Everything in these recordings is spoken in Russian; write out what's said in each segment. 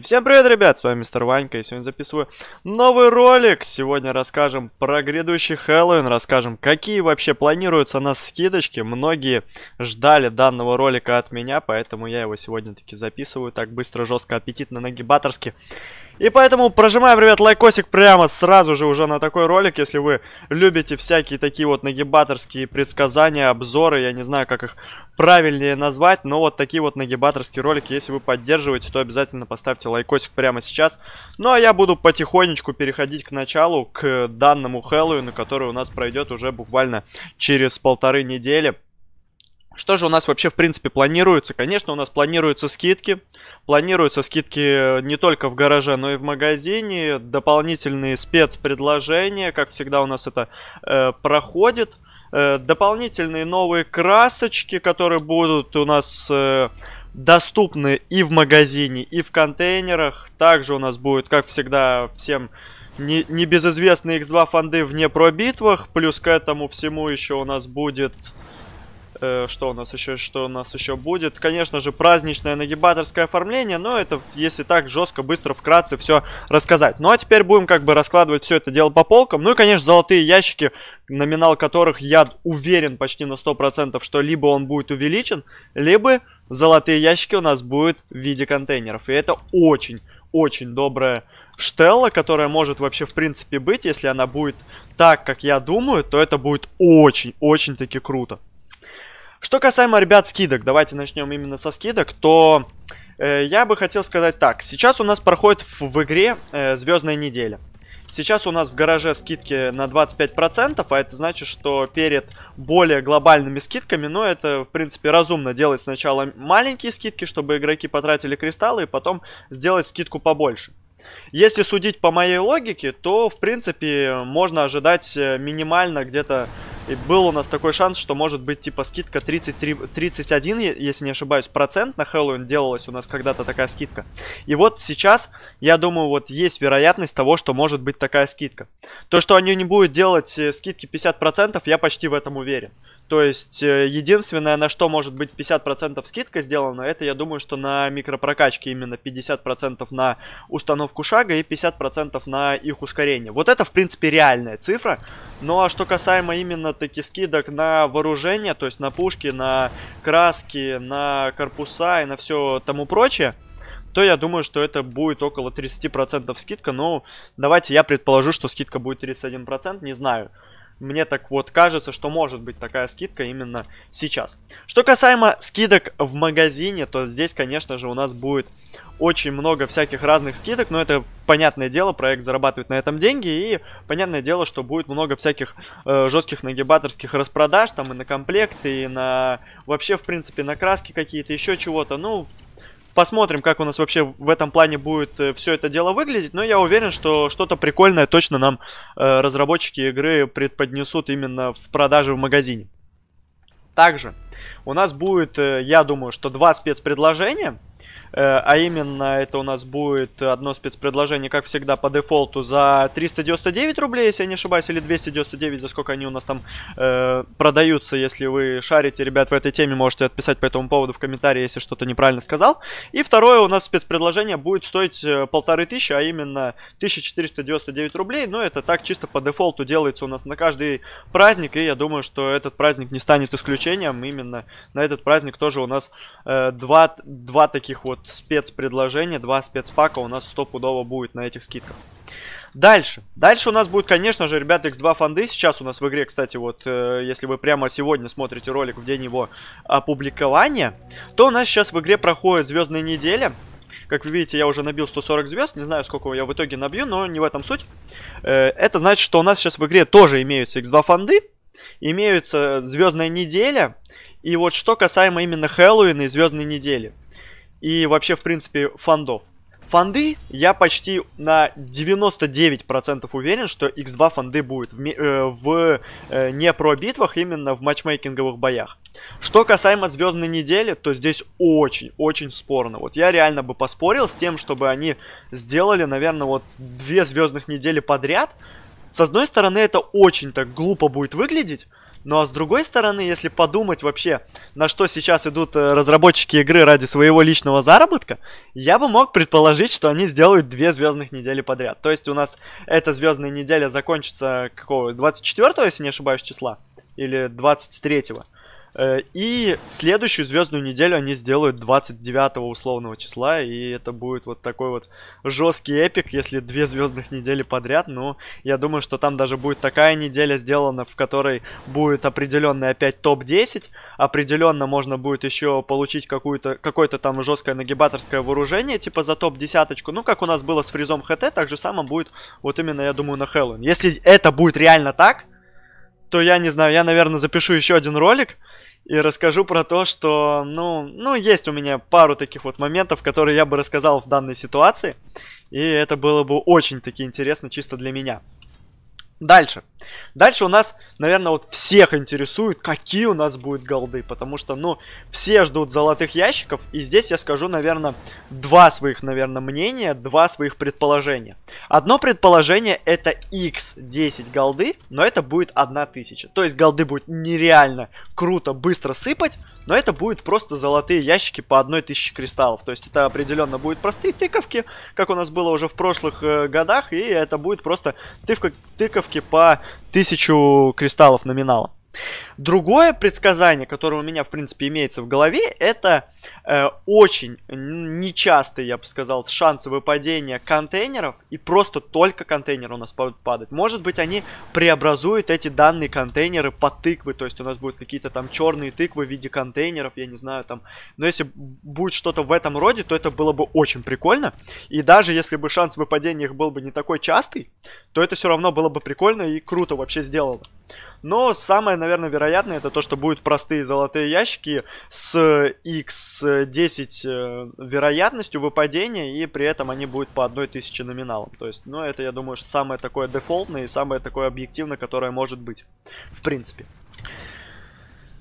всем привет, ребят, с вами мистер Ванька, и сегодня записываю новый ролик. Сегодня расскажем про грядущий Хэллоуин, расскажем, какие вообще планируются у нас скидочки. Многие ждали данного ролика от меня, поэтому я его сегодня таки записываю так быстро, жестко, аппетитно, нагибаторски. И поэтому прожимаем, ребят, лайкосик прямо сразу же уже на такой ролик, если вы любите всякие такие вот нагибаторские предсказания, обзоры, я не знаю, как их правильнее назвать, но вот такие вот нагибаторские ролики, если вы поддерживаете, то обязательно поставьте лайкосик прямо сейчас. Ну а я буду потихонечку переходить к началу, к данному Хэллоуину, который у нас пройдет уже буквально через полторы недели. Что же у нас вообще в принципе планируется? Конечно, у нас планируются скидки. Планируются скидки не только в гараже, но и в магазине. Дополнительные спецпредложения, как всегда у нас это э, проходит. Э, дополнительные новые красочки, которые будут у нас... Э, доступны и в магазине, и в контейнерах. Также у нас будет, как всегда, всем не, небезызвестные X2 фонды вне пробитвах. Плюс к этому всему еще у нас будет Э, что у нас еще, что у нас еще будет? Конечно же, праздничное нагибаторское оформление, но это, если так жестко, быстро, вкратце все рассказать. Ну а теперь будем как бы раскладывать все это дело по полкам. Ну и, конечно, золотые ящики, номинал которых я уверен почти на 100%, что либо он будет увеличен, либо золотые ящики у нас будут в виде контейнеров. И это очень, очень добрая Штелла, которая может вообще в принципе быть, если она будет так, как я думаю, то это будет очень-очень таки круто. Что касаемо, ребят, скидок, давайте начнем именно со скидок, то э, я бы хотел сказать так. Сейчас у нас проходит в, в игре э, Звездная неделя. Сейчас у нас в гараже скидки на 25%, а это значит, что перед более глобальными скидками, ну, это, в принципе, разумно делать сначала маленькие скидки, чтобы игроки потратили кристаллы, и потом сделать скидку побольше. Если судить по моей логике, то, в принципе, можно ожидать э, минимально где-то и был у нас такой шанс, что может быть типа скидка 33, 31, если не ошибаюсь, процент на Хэллоуин делалась у нас когда-то такая скидка. И вот сейчас, я думаю, вот есть вероятность того, что может быть такая скидка. То, что они не будут делать э, скидки 50%, я почти в этом уверен. То есть, э, единственное, на что может быть 50% скидка сделана, это, я думаю, что на микропрокачке именно 50% на установку шага и 50% на их ускорение. Вот это, в принципе, реальная цифра. Ну, а что касаемо именно таки скидок на вооружение, то есть на пушки, на краски, на корпуса и на все тому прочее, то я думаю, что это будет около 30% скидка. Ну, давайте я предположу, что скидка будет 31%, не знаю. Мне так вот кажется, что может быть такая скидка именно сейчас. Что касаемо скидок в магазине, то здесь, конечно же, у нас будет очень много всяких разных скидок, но это понятное дело, проект зарабатывает на этом деньги, и понятное дело, что будет много всяких э, жестких нагибаторских распродаж, там и на комплекты, и на вообще, в принципе, на краски какие-то, еще чего-то, ну, Посмотрим, как у нас вообще в этом плане будет э, все это дело выглядеть, но я уверен, что что-то прикольное точно нам э, разработчики игры предподнесут именно в продаже в магазине. Также у нас будет, э, я думаю, что два спецпредложения. Э, а именно это у нас будет одно спецпредложение, как всегда, по дефолту за 399 рублей, если я не ошибаюсь, или 299, за сколько они у нас там э, продаются, если вы шарите, ребят, в этой теме, можете отписать по этому поводу в комментарии, если что-то неправильно сказал. И второе у нас спецпредложение будет стоить э, полторы тысячи, а именно 1499 рублей, но ну, это так чисто по дефолту делается у нас на каждый праздник, и я думаю, что этот праздник не станет исключением, именно на этот праздник тоже у нас э, два, два таких вот спецпредложение, два спецпака у нас стопудово будет на этих скидках. Дальше. Дальше у нас будет, конечно же, ребят, X2 фонды. Сейчас у нас в игре, кстати, вот, э, если вы прямо сегодня смотрите ролик в день его опубликования, то у нас сейчас в игре проходит Звездная неделя. Как вы видите, я уже набил 140 звезд. Не знаю, сколько я в итоге набью, но не в этом суть. Э, это значит, что у нас сейчас в игре тоже имеются X2 фонды. Имеются Звездная неделя. И вот что касаемо именно Хэллоуина и Звездной недели и вообще, в принципе, фондов. Фонды, я почти на 99% уверен, что X2 фонды будет в, э, в э, не про битвах, именно в матчмейкинговых боях. Что касаемо звездной недели, то здесь очень-очень спорно. Вот я реально бы поспорил с тем, чтобы они сделали, наверное, вот две звездных недели подряд – с одной стороны, это очень так глупо будет выглядеть, ну а с другой стороны, если подумать вообще, на что сейчас идут э, разработчики игры ради своего личного заработка, я бы мог предположить, что они сделают две звездных недели подряд. То есть у нас эта звездная неделя закончится какого? 24, го если не ошибаюсь, числа? Или 23? -го. Э, и следующую звездную неделю они сделают 29 условного числа, и это будет вот такой вот жесткий эпик, если две звездных недели подряд. Но я думаю, что там даже будет такая неделя сделана, в которой будет определенный опять топ-10, определенно можно будет еще получить какую-то, какое-то там жесткое нагибаторское вооружение, типа за топ-десяточку. Ну, как у нас было с фризом ХТ, так же самое будет вот именно, я думаю, на Хэллоуин. Если это будет реально так, то я не знаю, я, наверное, запишу еще один ролик, и расскажу про то, что, ну, ну, есть у меня пару таких вот моментов, которые я бы рассказал в данной ситуации, и это было бы очень-таки интересно чисто для меня. Дальше. Дальше у нас, наверное, вот всех интересует, какие у нас будут голды, потому что, ну, все ждут золотых ящиков, и здесь я скажу, наверное, два своих, наверное, мнения, два своих предположения. Одно предположение это x10 голды, но это будет 1000, то есть голды будет нереально круто, быстро сыпать, но это будет просто золотые ящики по 1000 кристаллов, то есть это определенно будет простые тыковки, как у нас было уже в прошлых э, годах, и это будет просто тыковки по тысячу кристаллов номинала. Другое предсказание, которое у меня, в принципе, имеется в голове, это э, очень нечастые, я бы сказал, шансы выпадения контейнеров, и просто только контейнеры у нас будут падать. Может быть, они преобразуют эти данные контейнеры по тыквы, то есть у нас будут какие-то там черные тыквы в виде контейнеров, я не знаю, там. Но если будет что-то в этом роде, то это было бы очень прикольно. И даже если бы шанс выпадения их был бы не такой частый, то это все равно было бы прикольно и круто вообще сделано. Но самое, наверное, вероятное это то, что будут простые золотые ящики с x10 э, вероятностью выпадения, и при этом они будут по одной тысяче номиналом. То есть, ну, это, я думаю, самое такое дефолтное и самое такое объективное, которое может быть. В принципе.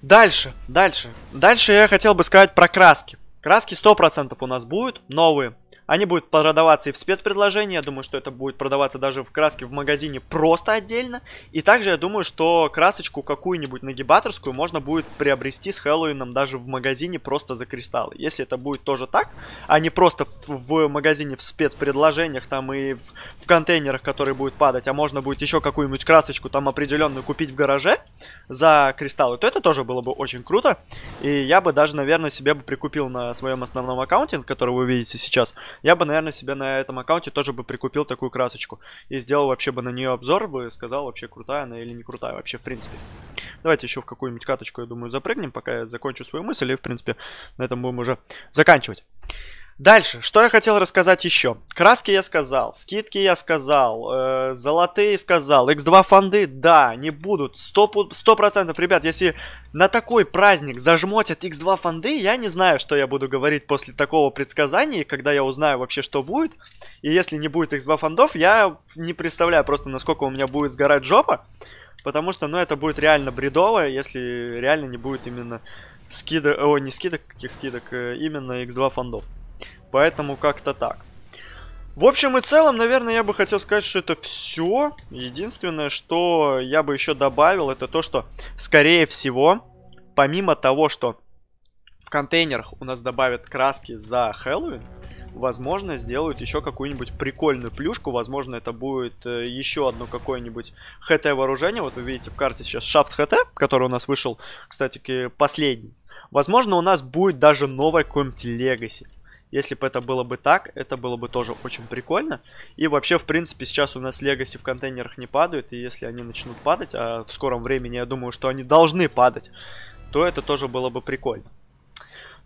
Дальше, дальше. Дальше я хотел бы сказать про краски. Краски 100% у нас будут новые. Они будут продаваться и в спецпредложении. Я думаю, что это будет продаваться даже в краске в магазине просто отдельно. И также я думаю, что красочку какую-нибудь нагибаторскую можно будет приобрести с Хэллоуином даже в магазине просто за кристаллы. Если это будет тоже так, а не просто в, в магазине в спецпредложениях там и в, в контейнерах, которые будут падать, а можно будет еще какую-нибудь красочку там определенную купить в гараже за кристаллы, то это тоже было бы очень круто. И я бы даже, наверное, себе бы прикупил на своем основном аккаунте, который вы видите сейчас, я бы, наверное, себе на этом аккаунте тоже бы прикупил такую красочку. И сделал вообще бы на нее обзор, бы сказал, вообще крутая она или не крутая вообще, в принципе. Давайте еще в какую-нибудь каточку, я думаю, запрыгнем, пока я закончу свою мысль, и, в принципе, на этом будем уже заканчивать. Дальше, что я хотел рассказать еще. Краски я сказал, скидки я сказал, э, золотые сказал, X2 фонды, да, не будут. 100%, 100%, ребят, если на такой праздник зажмотят X2 фонды, я не знаю, что я буду говорить после такого предсказания, когда я узнаю вообще, что будет. И если не будет X2 фондов, я не представляю просто, насколько у меня будет сгорать жопа. Потому что, ну, это будет реально бредово, если реально не будет именно скидок... О, не скидок, каких скидок, э, именно X2 фондов. Поэтому как-то так. В общем и целом, наверное, я бы хотел сказать, что это все. Единственное, что я бы еще добавил, это то, что, скорее всего, помимо того, что в контейнерах у нас добавят краски за Хэллоуин, возможно, сделают еще какую-нибудь прикольную плюшку. Возможно, это будет э, еще одно какое-нибудь ХТ-вооружение. Вот вы видите в карте сейчас шафт ХТ, который у нас вышел, кстати, э, последний. Возможно, у нас будет даже новое какое-нибудь легаси. Если бы это было бы так, это было бы тоже очень прикольно. И вообще, в принципе, сейчас у нас легаси в контейнерах не падают, и если они начнут падать, а в скором времени я думаю, что они должны падать, то это тоже было бы прикольно.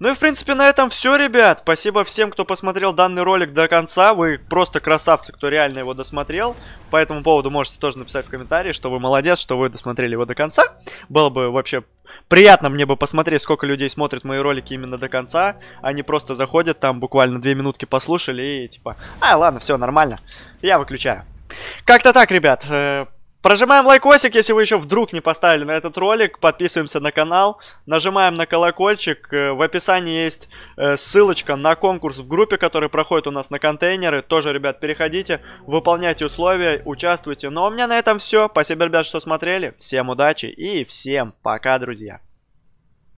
Ну и в принципе на этом все, ребят. Спасибо всем, кто посмотрел данный ролик до конца. Вы просто красавцы, кто реально его досмотрел. По этому поводу можете тоже написать в комментарии, что вы молодец, что вы досмотрели его до конца. Было бы вообще Приятно мне бы посмотреть, сколько людей смотрит мои ролики именно до конца. Они просто заходят там, буквально две минутки послушали и типа, а, ладно, все нормально, я выключаю. Как-то так, ребят. Э, Прожимаем лайкосик, если вы еще вдруг не поставили на этот ролик. Подписываемся на канал, нажимаем на колокольчик. Э, в описании есть э, ссылочка на конкурс в группе, который проходит у нас на контейнеры. Тоже, ребят, переходите, выполняйте условия, участвуйте. Ну а у меня на этом все. Спасибо, ребят, что смотрели. Всем удачи и всем пока, друзья.